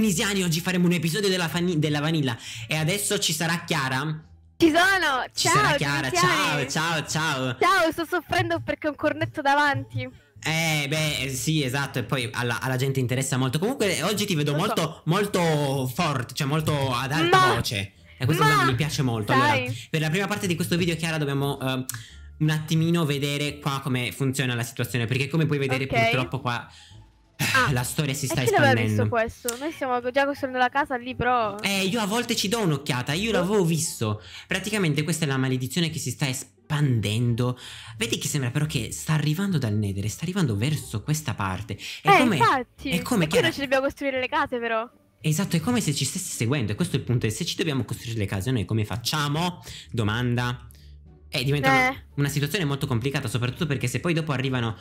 tunisiani, oggi faremo un episodio della, della vanilla. E adesso ci sarà Chiara. Ci sono! Ci ciao, sarà Chiara, ciao, ciao, ciao. Ciao, sto soffrendo perché ho un cornetto davanti. Eh, beh, eh, sì, esatto. E poi alla, alla, gente interessa molto. Comunque, eh, oggi ti vedo so. molto, molto forte, cioè molto ad alta Ma... voce. E questo Ma... mi piace molto. Dai. Allora, per la prima parte di questo video, Chiara, dobbiamo. Uh, un attimino vedere qua come funziona la situazione perché come puoi vedere okay. purtroppo qua Ah, la storia si sta espandendo. visto questo? Noi stiamo già costruendo la casa lì, però. Eh, io a volte ci do un'occhiata. Io l'avevo visto. Praticamente, questa è la maledizione che si sta espandendo. Vedi che sembra però che sta arrivando dal Nedere, sta arrivando verso questa parte. È eh, come, infatti. È come. E Chiara... noi ci dobbiamo costruire le case, però. Esatto, è come se ci stesse seguendo. E questo è il punto. se ci dobbiamo costruire le case, noi come facciamo? Domanda. Eh, diventa eh. Una, una situazione molto complicata, soprattutto perché se poi dopo arrivano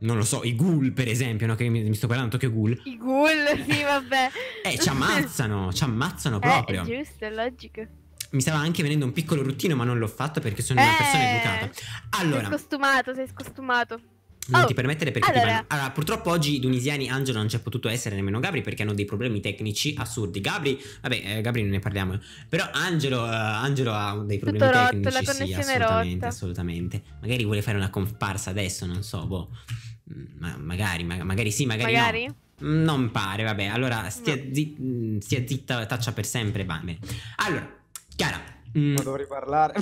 non lo so, i ghoul per esempio, no? Che mi, mi sto parlando Tokyo Ghoul. I ghoul, sì, vabbè. eh, ci ammazzano, ci ammazzano eh, proprio. Eh, è giusto, è logico. Mi stava anche venendo un piccolo ruttino, ma non l'ho fatto perché sono eh, una persona eh, educata. Allora. Sei scostumato, sei scostumato. Non oh, ti permettere perché allora. ti vanno. Allora, purtroppo oggi Dunisiani Angelo non c'è potuto essere nemmeno Gabri perché hanno dei problemi tecnici assurdi. Gabri, vabbè, eh, Gabri non ne parliamo. Però Angelo, uh, Angelo ha dei problemi Tutto tecnici. Rotto, la sì, assolutamente, rotta. assolutamente. Magari vuole fare una comparsa adesso, non so, boh. Mm, ma magari, ma magari sì, magari, magari? no. Non pare, vabbè. Allora, stia, no. zi- mm, stia zitta, taccia per sempre, va bene. Allora, Chiara. Mm. Ma dovrei parlare.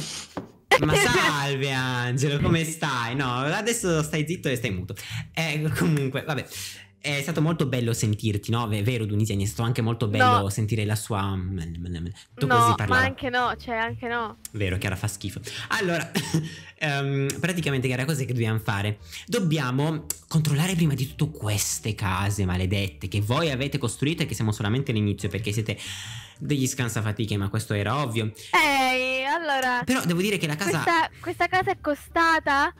Ma salve Angelo, come stai? No, adesso stai zitto e stai muto. Eh, comunque, vabbè è stato molto bello sentirti, no? È vero, Dunisiani, è stato anche molto bello no. sentire la sua. Mm, mm, mm, tu no, così parlava. Ma anche no, cioè, anche no. Vero, Chiara fa schifo. Allora, um, praticamente, Chiara, cosa che dobbiamo fare? Dobbiamo controllare prima di tutto queste case maledette che voi avete costruito e che siamo solamente all'inizio perché siete degli scansafatiche, ma questo era ovvio. Ehi, allora. Però devo dire che la casa. Questa, questa casa è costata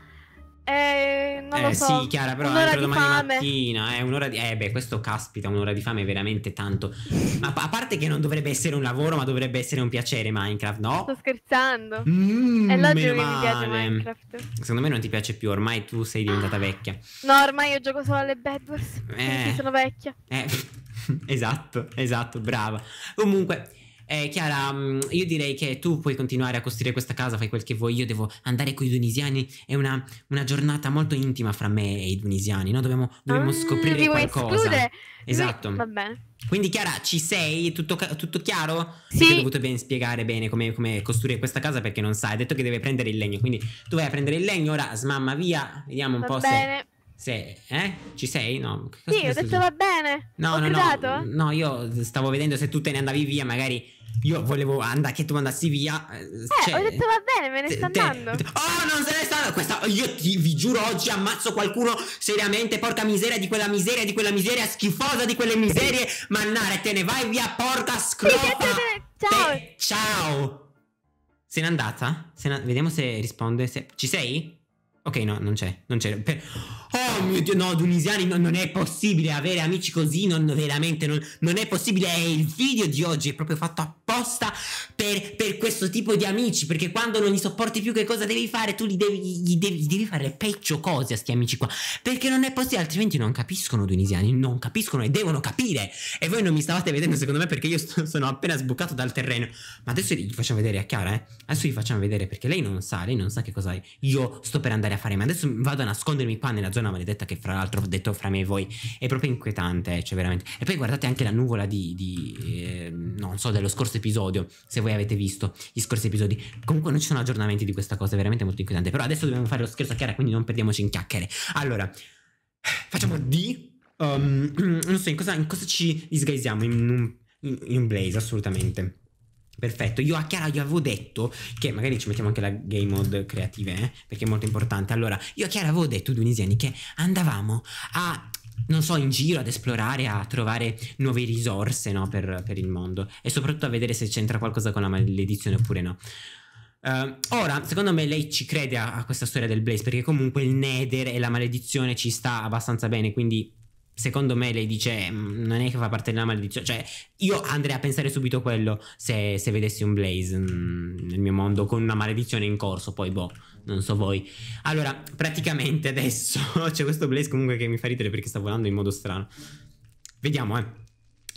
eh, non eh, lo so. Sì, Chiara, però un'ora domani fame. mattina, eh, un'ora di... Eh, beh, questo caspita, un'ora di fame è veramente tanto. Ma a parte che non dovrebbe essere un lavoro, ma dovrebbe essere un piacere Minecraft, no? Sto scherzando. Mm, è logico che mi piace Minecraft. Secondo me non ti piace più, ormai tu sei diventata vecchia. No, ormai io gioco solo alle Bad Wars, eh, sono vecchia. Eh, esatto, esatto, brava. Comunque... Eh, Chiara, mm, io direi che tu puoi continuare a costruire questa casa, fai quel che vuoi, io devo andare con i tunisiani, è una, una giornata molto intima fra me e i tunisiani, no? Dobbiamo, dobbiamo mm, scoprire qualcosa. Esclude. Esatto. va bene. Quindi Chiara, ci sei? Tutto, tutto chiaro? Sì. Ti ho dovuto ben spiegare bene come, come, costruire questa casa perché non sai, hai detto che deve prendere il legno, quindi tu vai a prendere il legno, ora smamma via, vediamo un va po' bene. se... Se, eh? Ci sei? No. sì, ho detto va bene. No, ho no, no, no. io stavo vedendo se tu te ne andavi via, magari io volevo andare, che tu andassi via. Eh, eh, cioè, ho detto va bene, me ne sto te, andando. Te, oh, non se ne sta andando. Questa, io ti, vi giuro, oggi ammazzo qualcuno seriamente. Porca miseria di quella miseria, di quella miseria schifosa, di quelle miserie. Mannare, te ne vai via, porca scrofa. Sì, te, ciao. Se n'è andata? Se vediamo se risponde. Se, ci sei? Ok, no, non c'è, non c'è. Per... Oh mio Dio, no, Dunisiani, no, non è possibile avere amici così, non veramente, non, non è possibile. È il video di oggi è proprio fatto apposta per, per, questo tipo di amici, perché quando non li sopporti più che cosa devi fare? Tu li devi, gli devi, gli devi fare peggio cose a sti amici qua, perché non è possibile, altrimenti non capiscono Dunisiani, non capiscono e devono capire. E voi non mi stavate vedendo secondo me perché io sto, sono appena sbucato dal terreno. Ma adesso gli facciamo vedere a Chiara, eh? Adesso gli facciamo vedere perché lei non sa, lei non sa che cosa è. Io sto per andare a a fare, ma adesso vado a nascondermi qua nella zona maledetta che fra l'altro ho detto fra me e voi, è proprio inquietante, eh, cioè veramente. E poi guardate anche la nuvola di, di eh, non so, dello scorso episodio, se voi avete visto gli scorsi episodi. Comunque non ci sono aggiornamenti di questa cosa, è veramente molto inquietante, però adesso dobbiamo fare lo scherzo a Chiara, quindi non perdiamoci in chiacchiere. Allora, facciamo di... Um, non so, in cosa, in cosa ci disgaisiamo? In un, in, in Blaze, assolutamente. Perfetto, io a Chiara gli avevo detto che magari ci mettiamo anche la game mode creative, eh? perché è molto importante. Allora, io a Chiara avevo detto, Dunisiani, che andavamo a non so, in giro ad esplorare, a trovare nuove risorse no, per, per, il mondo e soprattutto a vedere se c'entra qualcosa con la maledizione oppure no. Uh, ora, secondo me lei ci crede a, a, questa storia del Blaze perché comunque il Nether e la maledizione ci sta abbastanza bene, quindi secondo me lei dice mm, non è che fa parte della maledizione cioè io andrei a pensare subito quello se, se vedessi un Blaze mh, mm, nel mio mondo con una maledizione in corso poi boh non so voi allora praticamente adesso c'è questo Blaze comunque che mi fa ridere perché sta volando in modo strano vediamo eh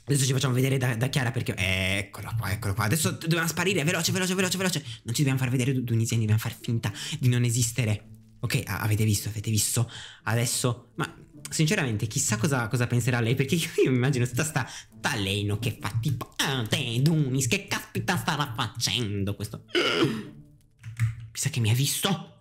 Adesso ci facciamo vedere da, da Chiara perché... Eh, eccolo qua, eccolo qua. Adesso dobbiamo sparire, veloce, veloce, veloce, veloce. Non ci dobbiamo far vedere tunisiani, dobbiamo far finta di non esistere. Ok, avete visto, avete visto. Adesso, ma sinceramente, chissà cosa, cosa penserà lei, perché io, io immagino tutta sta taleno che fa tipo, ah, te, Dunis, che caspita starà facendo questo? Mi sa che mi ha visto.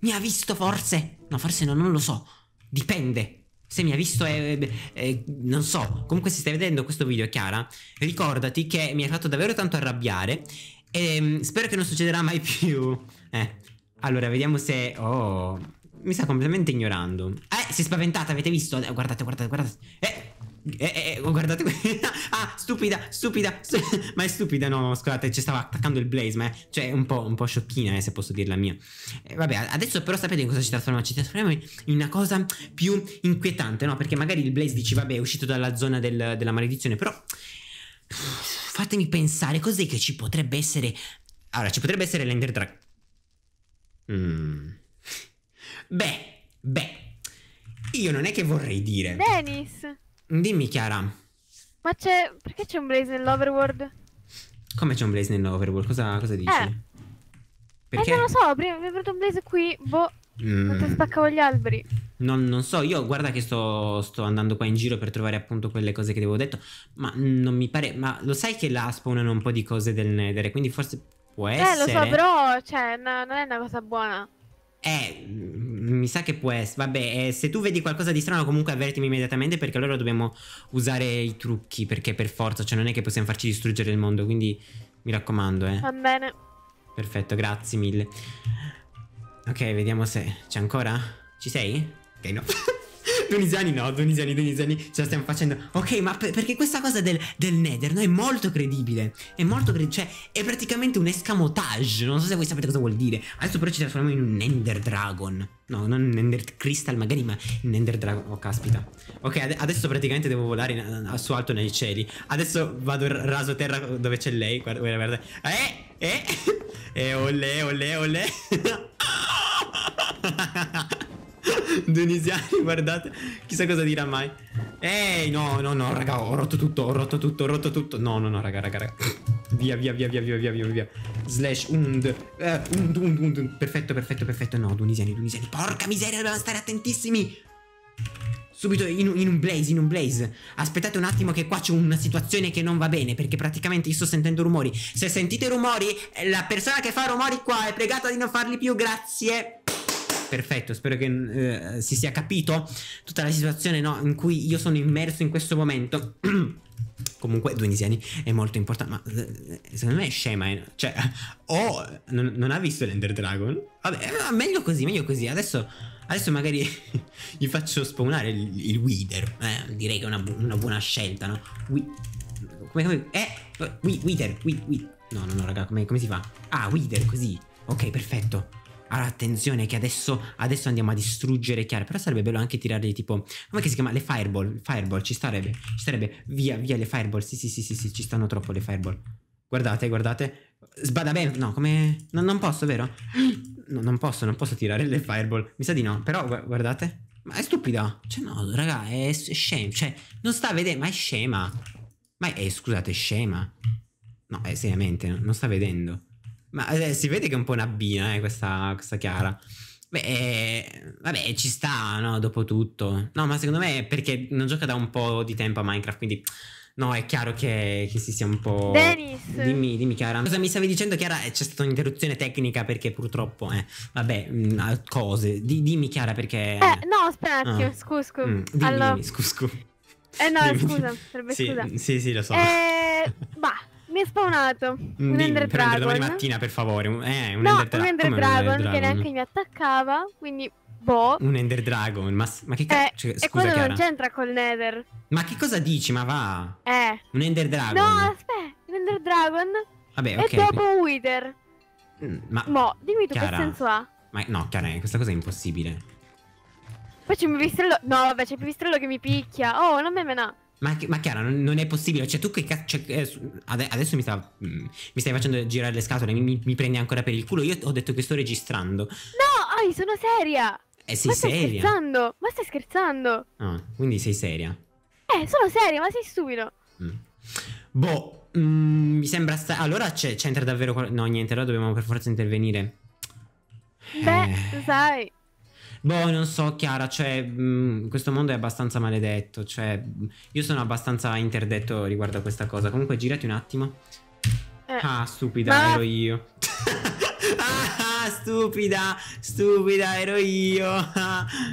Mi ha visto forse? No, forse no, non lo so. Dipende. Se mi ha visto è, è, è, non so. Comunque se stai vedendo questo video, Chiara, ricordati che mi hai fatto davvero tanto arrabbiare e ehm, spero che non succederà mai più. Eh, allora, vediamo se... Oh... Mi sta completamente ignorando. Eh, si è spaventata, avete visto? Eh, guardate, guardate, guardate. Eh, eh, eh, eh oh, guardate Ah, stupida, stupida, stupida. Ma è stupida, no, scusate, ci stava attaccando il blaze, ma è, cioè, un po', un po' sciocchina, eh, se posso dirla mia. Eh, vabbè, adesso però sapete in cosa ci trasformiamo? Ci trasformiamo in una cosa più inquietante, no? Perché magari il blaze dice, vabbè, è uscito dalla zona del, della maledizione, però... Fatemi pensare, cos'è che ci potrebbe essere... Allora, ci potrebbe essere l'Ender Dragon Mm. Beh, beh, io non è che vorrei dire. Dennis! Dimmi, Chiara. Ma c'è. perché c'è un blaze nell'overworld? Come c'è un blaze nell'overworld? Cosa, cosa dici? Eh. Perché? Eh, non lo so, prima mi è venuto un blaze qui, boh. Mm. Mentre spaccavo gli alberi. Non, non, so, io guarda che sto, sto, andando qua in giro per trovare appunto quelle cose che ti avevo detto, ma non mi pare, ma lo sai che là spawnano un po' di cose del Nether, quindi forse Può essere. Eh, lo so, però, cioè, no, non è una cosa buona. Eh, mm, mi sa che può essere. Vabbè, eh, se tu vedi qualcosa di strano, comunque avvertimi immediatamente perché allora dobbiamo usare i trucchi. Perché per forza, cioè, non è che possiamo farci distruggere il mondo. Quindi mi raccomando, eh. Va bene. Perfetto, grazie mille. Ok, vediamo se c'è ancora. Ci sei? Ok, no. Donisiani no, Donisiani, Donisiani, ce la stiamo facendo. Ok, ma per, perché questa cosa del, del Nether no, è molto credibile. È molto credibile, cioè è praticamente un escamotage. Non so se voi sapete cosa vuol dire. Adesso però ci trasformiamo in un Ender Dragon. No, non un Ender Crystal magari, ma un Ender Dragon. Oh, caspita. Ok, ad adesso praticamente devo volare in, a, su alto nei cieli. Adesso vado raso terra dove c'è lei. Guarda, guarda, guarda. Eh, eh. E eh, olè, olè, olè. Dunisiani, guardate. Chissà cosa dirà mai. Ehi, no, no, no, raga, ho rotto tutto, ho rotto tutto, ho rotto tutto. No, no, no, raga, raga, raga. Via, via, via, via, via, via, via, via. Slash, und, eh, und, und, und. Perfetto, perfetto, perfetto. No, Dunisiani, Dunisiani. Porca miseria, dobbiamo stare attentissimi. Subito in, in, un blaze, in un blaze. Aspettate un attimo che qua c'è una situazione che non va bene, perché praticamente io sto sentendo rumori. Se sentite rumori, eh, la persona che fa rumori qua è pregata di non farli più, grazie perfetto, spero che eh, si sia capito tutta la situazione no, in cui io sono immerso in questo momento. Comunque, Dunisiani è molto importante. Ma eh, secondo me è scema. Eh? Cioè, o oh, non, non, ha visto l'Ender Dragon. Vabbè, ma eh, meglio così, meglio così. Adesso, adesso magari gli faccio spawnare il, il Wither. Eh, direi che è una, una buona scelta, no? We, come, come, eh, we, Wither, we, No, no, no, raga, come, come si fa? Ah, Wither, così. Ok, perfetto allora attenzione che adesso, adesso andiamo a distruggere Chiara. però sarebbe bello anche tirargli tipo, come si chiama? Le fireball, fireball, ci starebbe, ci starebbe, via, via le fireball, sì sì sì sì, sì ci stanno troppo le fireball. Guardate, guardate, sbada bene, no come, no, non posso vero? No, non posso, non posso tirare le fireball, mi sa di no, però guardate, ma è stupida, cioè no raga, è, è scema, cioè non sta a vedere, ma è scema, ma è, è scusate, è scema. No, è eh, seriamente, non sta vedendo. Ma eh, si vede che è un po' una bina, eh, questa, questa Chiara. Beh, eh, vabbè, ci sta, no? Dopo tutto. No, ma secondo me è perché non gioca da un po' di tempo a Minecraft, quindi... No, è chiaro che, che si sia un po'... Dennis! Dimmi, dimmi Chiara. Cosa mi stavi dicendo, Chiara? Eh, c'è stata un'interruzione tecnica perché purtroppo, eh, vabbè, mh, mm, cose. Di, dimmi, Chiara, perché... Eh, no, aspetta, ah. scusa, scusa. Mm, dimmi, allora... dimmi, scusa, scusa. Eh no, dimmi. scusa, sarebbe sì, Sì, sì, lo so. Eh, ma è spawnato un Dimmi, Ender Dragon. Domani mattina, per favore. Eh, un no, Ender, dra un ender Dragon, Ender Dragon che neanche mi attaccava. Quindi, boh. Un Ender Dragon. Ma, ma che cazzo? Eh, cioè, scusa, e quello Chiara. non c'entra col Nether. Ma che cosa dici? Ma va. Eh. Un Ender Dragon. No, aspetta. Un Ender Dragon. Vabbè, ok. E dopo un Wither. Mm, ma. Mo, dimmi tu Chiara. che senso ha. Ma no, Chiara, questa cosa è impossibile. Poi c'è un pipistrello. No, vabbè, c'è il pipistrello che mi picchia. Oh, non me me ma, ma Chiara, non, non, è possibile. Cioè, tu che cazzo. Cioè, eh, adesso mi, sta, mm, mi, stai facendo girare le scatole, mi, mi, prendi ancora per il culo. Io ho detto che sto registrando. No, Oi, sono seria. Eh, sei ma seria? scherzando? Ma stai scherzando? Ah, quindi sei seria. Eh, sono seria, ma sei stupido. Mm. Boh, mm, mi sembra. Sta- allora c'entra davvero. No, niente, allora dobbiamo per forza intervenire. Beh, eh. sai boh, non so, Chiara, cioè, mh, questo mondo è abbastanza maledetto, cioè, io sono abbastanza interdetto riguardo a questa cosa. Comunque, girati un attimo. Eh. Ah, stupida, Ma... ero io. ah, stupida, stupida, ero io.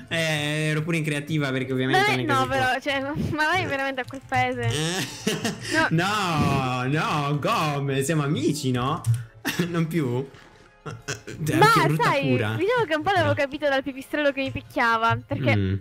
eh, ero pure in creativa perché ovviamente... Beh, no, però, cioè, ma vai eh. veramente a quel paese. no. no, no, come? Siamo amici, no? non più? Ma sai, diciamo che un po' l'avevo capito dal pipistrello che mi picchiava, perché... Mm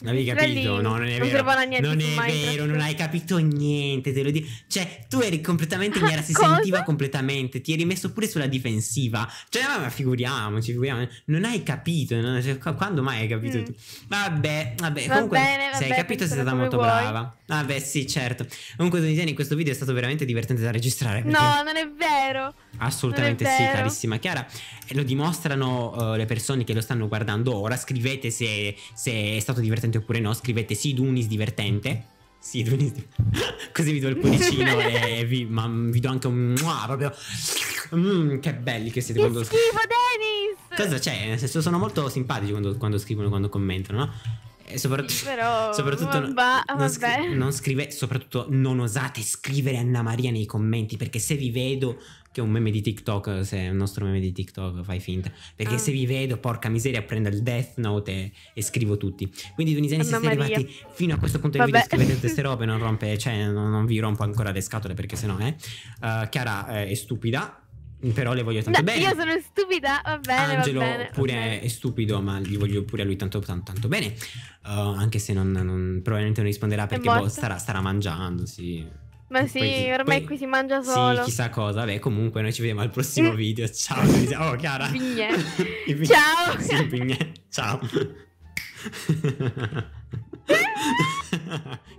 non Avevi capito? No, non è non vero. Non è vero, non hai capito niente, te lo dico. Cioè, tu eri completamente ignara, si sentiva completamente, ti eri messo pure sulla difensiva. Cioè, ma figuriamoci, figuriamoci. Non hai capito, non, cioè, quando mai hai capito mm. tu? Vabbè, vabbè, va comunque, bene, vabbè, se hai capito sei stata molto vuoi. brava. Vabbè, sì, certo. Comunque, Donisiani, questo video è stato veramente divertente da registrare. Perché... No, non è vero. Assolutamente sì, carissima Chiara. E lo dimostrano uh, le persone che lo stanno guardando ora. Scrivete se, se è stato divertente divertente oppure no, scrivete Sidunis divertente. Sidunis divertente. Così vi do il cuoricino e vi, ma, vi do anche un mua, proprio... Mm, che belli che siete che quando... schifo Dennis! Cosa c'è? Nel senso sono molto simpatici quando, quando scrivono, quando commentano, no? Eh, soprattutto, Però, soprattutto vabbà, non, scrive, non scrive, soprattutto non osate scrivere Anna Maria nei commenti perché se vi vedo, che è un meme di TikTok, se è un nostro meme di TikTok, fai finta, perché ah. se vi vedo, porca miseria, prendo il death note e, e scrivo tutti. Quindi tunisiani se siete arrivati fino a questo punto del video scrivete queste robe, non, rompe, cioè, non, non, vi rompo ancora le scatole perché sennò, eh. Uh, Chiara eh, è stupida però le voglio tanto no, bene. Io sono stupida, va bene. Angelo va bene, pure va cioè, bene. è stupido, ma gli voglio pure a lui tanto, tanto, tanto bene. Uh, anche se non, non, probabilmente non risponderà perché boh, starà, starà, mangiando, sì. Ma sì, poi, ormai poi, qui si mangia solo. Sì, chissà cosa. Beh, comunque noi ci vediamo al prossimo mm. video. Ciao, oh Chiara. Pignè. Ciao. sì, pignè. Ciao.